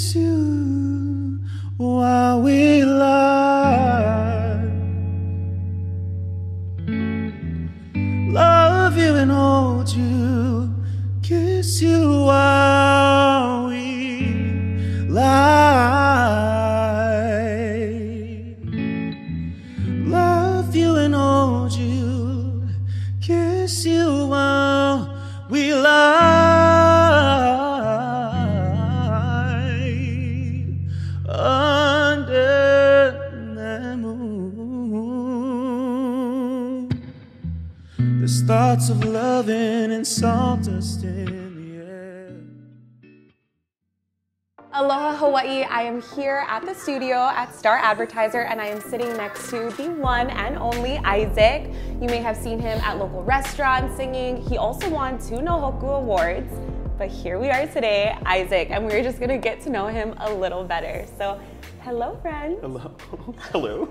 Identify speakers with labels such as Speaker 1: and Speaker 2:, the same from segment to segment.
Speaker 1: miss you while we lie. Love you and hold you. of loving and salt in the air. Aloha
Speaker 2: Hawaii, I am here at the studio at Star Advertiser and I am sitting next to the one and only Isaac. You may have seen him at local restaurants singing. He also won two Nohoku Awards. But here we are today, Isaac, and we're just gonna get to know him a little better. So,
Speaker 1: hello, friend. Hello. hello.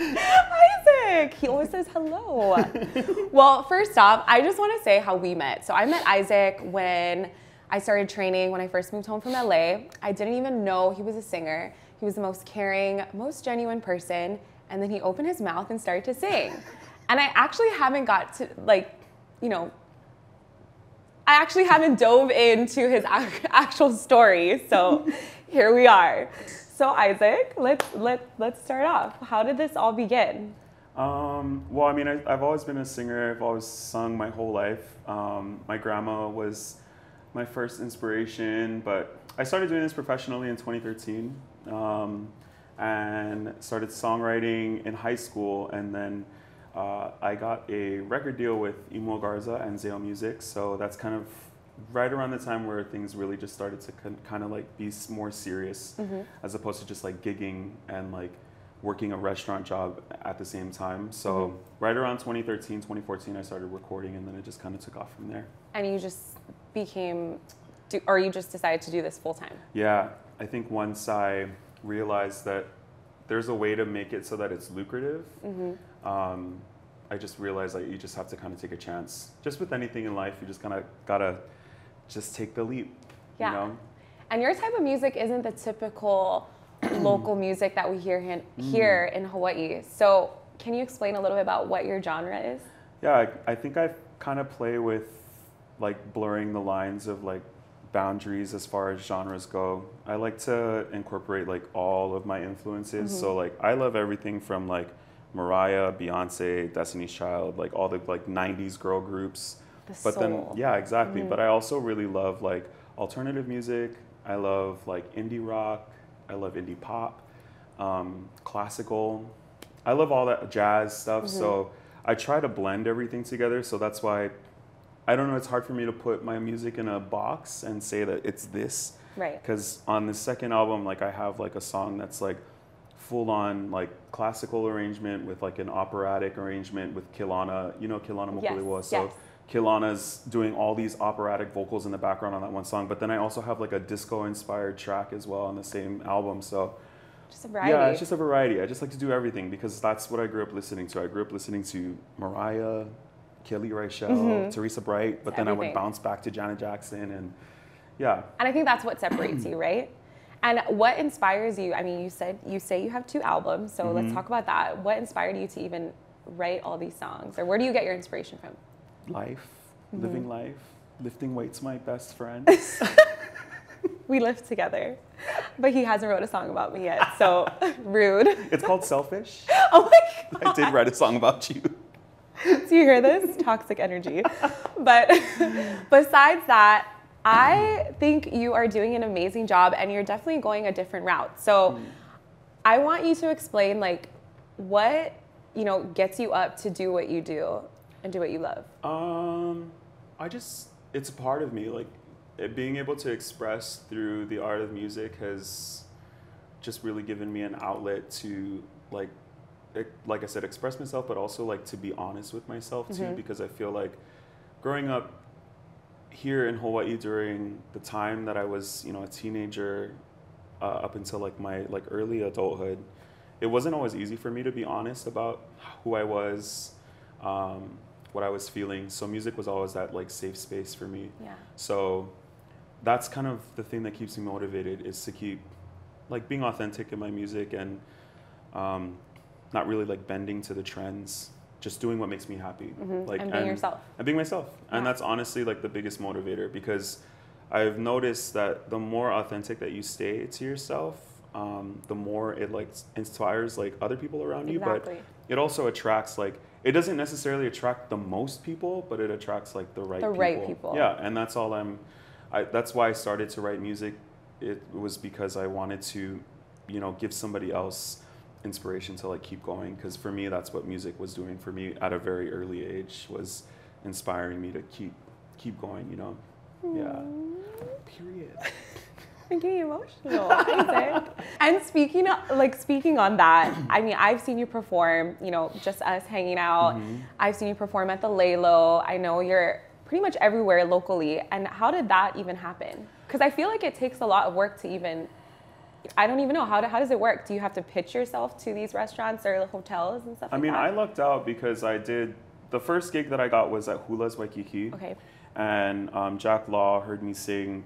Speaker 2: Isaac, he always says hello. well, first off, I just want to say how we met. So I met Isaac when I started training when I first moved home from LA. I didn't even know he was a singer. He was the most caring, most genuine person. And then he opened his mouth and started to sing. And I actually haven't got to, like, you know, I actually haven't dove into his actual story. So here we are. So Isaac, let's let let's start off. How did this all begin?
Speaker 1: Um, well, I mean, I, have always been a singer. I've always sung my whole life. Um, my grandma was my first inspiration, but I started doing this professionally in 2013 um, and started songwriting in high school. And then uh, I got a record deal with Imo Garza and Zale Music. So that's kind of right around the time where things really just started to kind of like be more serious mm-hmm. as opposed to just like gigging and like working a restaurant job at the same time. So mm-hmm. right around 2013, 2014, I started recording, and then it just kind of took off from there.
Speaker 2: And you just became, do, or you just decided to do this full time?
Speaker 1: Yeah, I think once I realized that there's a way to make it so that it's lucrative. Mm-hmm. Um, I just realized that like, you just have to kind of take a chance. Just with anything in life, you just kind of gotta just take the leap. Yeah. You know?
Speaker 2: And your type of music isn't the typical local music that we hear in, here mm. in Hawaii. So, can you explain a little bit about what your genre is?
Speaker 1: Yeah, I, I think I kind of play with like blurring the lines of like boundaries as far as genres go. I like to incorporate like all of my influences. Mm-hmm. So, like, I love everything from like Mariah, Beyonce, Destiny's Child, like all the like 90s girl groups the but soul. then, yeah, exactly. mm But I also really love like alternative music. I love like indie rock. I love indie pop, um, classical. I love all that jazz stuff. Mm-hmm. So I try to blend everything together. So that's why I don't know. It's hard for me to put my music in a box and say that it's this. Right. Because on the second album, like I have like a song that's like full on like classical arrangement with like an operatic arrangement with Kilana. You know Kilana Mokulewa. Yes, so yes. Kilana's doing all these operatic vocals in the background on that one song, but then I also have like a disco inspired track as well on the same album. So
Speaker 2: just a variety. Yeah, it's just
Speaker 1: a variety. I just like to do everything because that's what I grew up listening to. I grew up listening to Mariah, Kelly Rachel, mm-hmm. Teresa Bright, but it's then everything. I would bounce back to Janet Jackson and yeah.
Speaker 2: And I think that's what separates you, right? And what inspires you? I mean, you said you say you have two albums, so mm-hmm. let's talk about that. What inspired you to even write all these songs or where do you get your inspiration from?
Speaker 1: life, mm-hmm. living life, lifting weights, my best friend.
Speaker 2: we lift together, but he hasn't wrote a song about me yet, so rude.
Speaker 1: It's called Selfish. Oh my God. I did write a song about you.
Speaker 2: Do you hear this? Toxic energy. But besides that, I think you are doing an amazing job and you're definitely going a different route. So mm. I want you to explain like what, you know, gets you up to do what you do and do what you love?
Speaker 1: Um, I just it's a part of me. Like being able to express through the art of music has just really given me an outlet to like like I said express myself but also like to be honest with myself too mm-hmm. because I feel like growing up here in Hawaii during the time that I was, you know, a teenager uh, up until like my like early adulthood, it wasn't always easy for me to be honest about who I was, um, what I was feeling. So music was always that like safe space for me. Yeah. So that's kind of the thing that keeps me motivated is to keep like being authentic in my music and um, not really like bending to the trends just doing what makes me happy mm-hmm. like and being and, yourself and being myself yeah. and that's honestly like the biggest motivator because i've noticed that the more authentic that you stay to yourself um, the more it like inspires like other people around exactly. you but it also attracts like it doesn't necessarily attract the most people, but it attracts like the right the people. right people. Yeah, and that's all I'm. I, that's why I started to write music. It was because I wanted to, you know, give somebody else inspiration to like keep going. Because for me, that's what music was doing for me at a very early age was inspiring me to keep keep going. You know, Aww. yeah. Period. I'm getting emotional.
Speaker 2: and speaking of, like speaking on that, I mean, I've seen you perform. You know, just us hanging out. Mm-hmm. I've seen you perform at the Laylo. I know you're pretty much everywhere locally. And how did that even happen? Because I feel like it takes a lot of work to even. I don't even know how, to, how does it work? Do you have to pitch yourself to these restaurants or hotels
Speaker 1: and stuff? I like mean, that? I lucked out because I did the first gig that I got was at Hula's Waikiki. Okay. And um, Jack Law heard me sing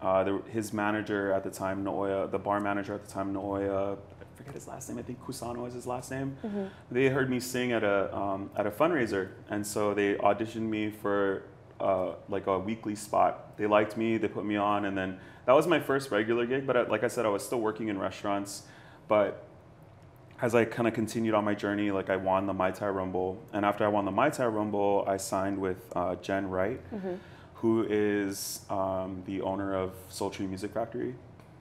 Speaker 1: uh, there, his manager at the time, Nooya, the bar manager at the time, Nooya, I forget his last name. I think Kusano is his last name. Mm-hmm. They heard me sing at a um, at a fundraiser, and so they auditioned me for uh, like a weekly spot. They liked me, they put me on, and then that was my first regular gig. But I, uh, like I said, I was still working in restaurants. But as I kind of continued on my journey, like I won the Mai Tai Rumble, and after I won the Mai Tai Rumble, I signed with uh, Jen Wright. Mm-hmm who is um, the owner of Sultry Music Factory.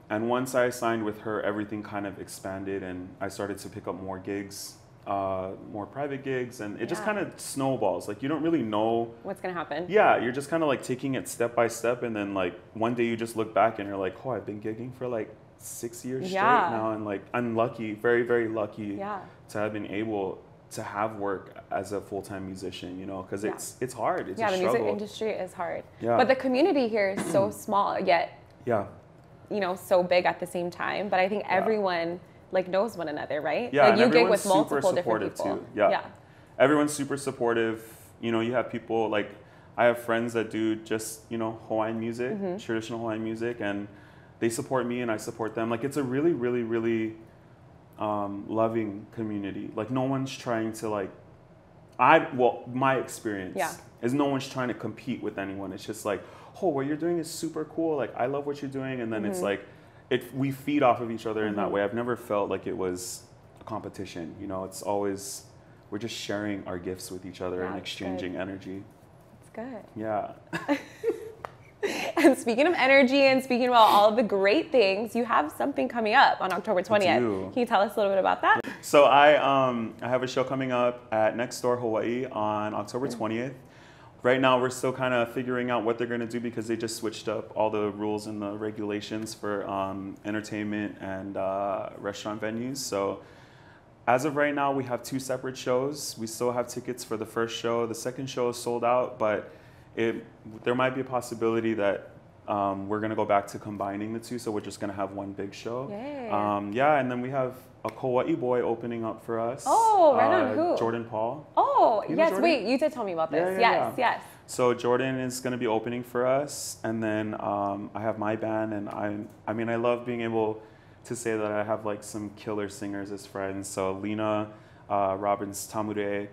Speaker 1: And once I signed with her, everything kind of expanded and I started to pick up more gigs, uh, more private gigs, and it yeah. just kind of snowballs. Like, you don't really know
Speaker 2: what's going to happen. Yeah, you're
Speaker 1: just kind of like taking it step by step. And then, like, one day you just look back and you're like, oh, I've been gigging for like six years yeah. straight now. And like, I'm lucky, very, very lucky yeah. to have been able to have work as a full time musician, you know, because yeah. it's it's hard. It's yeah, the struggle. music
Speaker 2: industry is hard. Yeah. But the community here is so small, yet yeah, you know, so big at the same time. But I think everyone yeah. like knows one another, right? Yeah, like you gig with multiple different people. Too. Yeah. yeah,
Speaker 1: everyone's super supportive. You know, you have people like I have friends that do just you know Hawaiian music, mm-hmm. traditional Hawaiian music, and they support me and I support them. Like it's a really, really, really um, loving community. Like no one's trying to like, I well my experience yeah. is no one's trying to compete with anyone. It's just like, oh, what you're doing is super cool. Like I love what you're doing, and then mm-hmm. it's like, it we feed off of each other mm-hmm. in that mm-hmm. way. I've never felt like it was a competition. You know, it's always we're just sharing our gifts with each other and exchanging good. energy. That's good. Yeah.
Speaker 2: and speaking of energy and speaking about all of the great things, you have something coming up on October 20th. Can you tell us a little bit about that?
Speaker 1: So I, um, I have a show coming up at Next Door Hawaii on October 20th. Mm. Right now, we're still kind of figuring out what they're going to do because they just switched up all the rules and the regulations for um, entertainment and uh, restaurant venues. So as of right now, we have two separate shows. We still have tickets for the first show. The second show is sold out, but it, there might be a possibility that um, we're gonna go back to combining the two, so we're just gonna have one big show. Um, yeah, and then we have a Kauai boy opening up for us. Oh, right uh, on who? Jordan Paul.
Speaker 2: Oh, you yes. Jordan? Wait, you did tell me about this. Yeah, yeah, yes, yeah. yes.
Speaker 1: So Jordan is gonna be opening for us, and then um, I have my band, and I, I mean, I love being able to say that I have like some killer singers as friends. So Lena uh, Robbins Tamure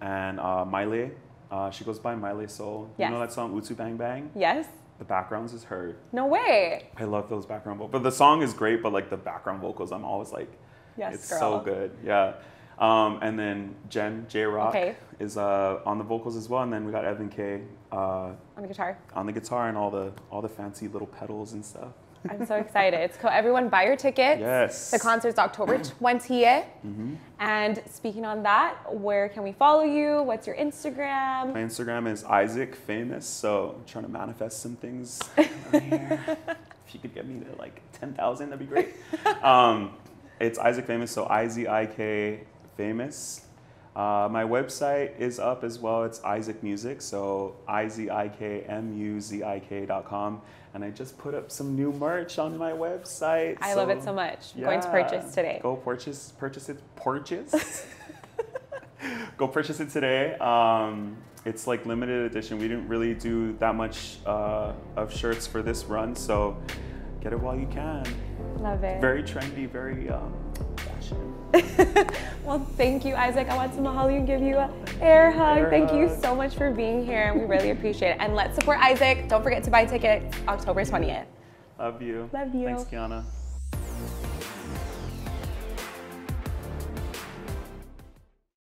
Speaker 1: and uh, Miley. Uh, she goes by Miley Soul. Yes. You know that song Utsu Bang Bang? Yes. The backgrounds is her.
Speaker 2: No way.
Speaker 1: I love those background vocals. But the song is great, but like the background vocals, I'm always like, yes, it's girl. so good. Yeah. Um, and then Jen J Rock okay. is uh, on the vocals as well, and then we got Evan K uh, on the guitar, on the guitar, and all the all the fancy little pedals and stuff.
Speaker 2: I'm so excited. It's cool. Everyone buy your tickets. Yes. The concert's October 20th. Mm-hmm. And speaking on that, where can we follow you? What's your Instagram? My
Speaker 1: Instagram is Isaac Famous. So I'm trying to manifest some things If you could get me to like 10,000, that'd be great. Um, it's Isaac Famous. So I Z I K Famous. Uh, my website is up as well. It's Isaac Music, so I Z I K M U Z I K dot com. And I just put up some new merch on my website. I so, love it so much. Yeah, going to purchase today. Go purchase, purchase it, purchase. go purchase it today. Um, it's like limited edition. We didn't really do that much uh, of shirts for this run, so get it while you can.
Speaker 2: Love it. Very
Speaker 1: trendy, very. Um,
Speaker 2: well, thank you, Isaac. I want to and give you an air hug. Air thank hug. you so much for being here. We really appreciate it. And let's support Isaac. Don't forget to buy tickets October 20th.
Speaker 1: Love you. Love you. Thanks, Kiana.